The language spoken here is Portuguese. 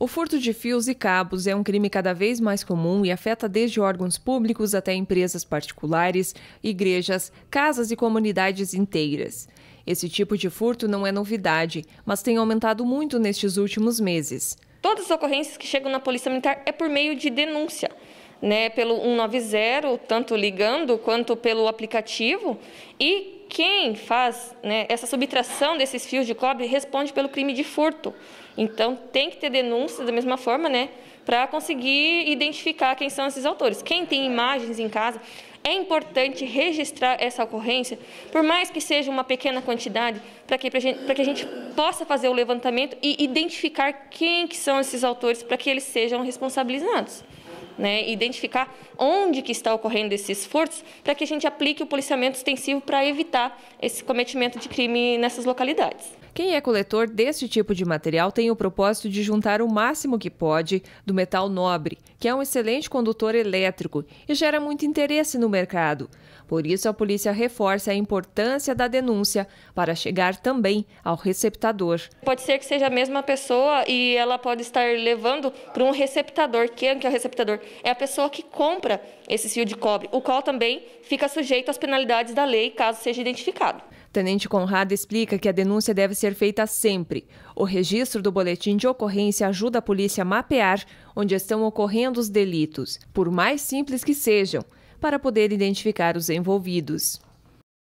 O furto de fios e cabos é um crime cada vez mais comum e afeta desde órgãos públicos até empresas particulares, igrejas, casas e comunidades inteiras. Esse tipo de furto não é novidade, mas tem aumentado muito nestes últimos meses. Todas as ocorrências que chegam na Polícia Militar é por meio de denúncia. Né, pelo 190, tanto ligando quanto pelo aplicativo, e quem faz né, essa subtração desses fios de cobre responde pelo crime de furto. Então tem que ter denúncia da mesma forma, né? Para conseguir identificar quem são esses autores. Quem tem imagens em casa, é importante registrar essa ocorrência, por mais que seja uma pequena quantidade, para que, que a gente possa fazer o levantamento e identificar quem que são esses autores para que eles sejam responsabilizados né, identificar onde que está ocorrendo esses furtos, para que a gente aplique o policiamento extensivo para evitar esse cometimento de crime nessas localidades. Quem é coletor deste tipo de material tem o propósito de juntar o máximo que pode do metal nobre, que é um excelente condutor elétrico e gera muito interesse no mercado. Por isso, a polícia reforça a importância da denúncia para chegar também ao receptador. Pode ser que seja a mesma pessoa e ela pode estar levando para um receptador. Quem que é o receptador? É a pessoa que compra esse fio de cobre, o qual também fica sujeito às penalidades da lei caso seja identificado. Tenente Conrado explica que a denúncia deve ser feita sempre. O registro do boletim de ocorrência ajuda a polícia a mapear onde estão ocorrendo os delitos, por mais simples que sejam, para poder identificar os envolvidos.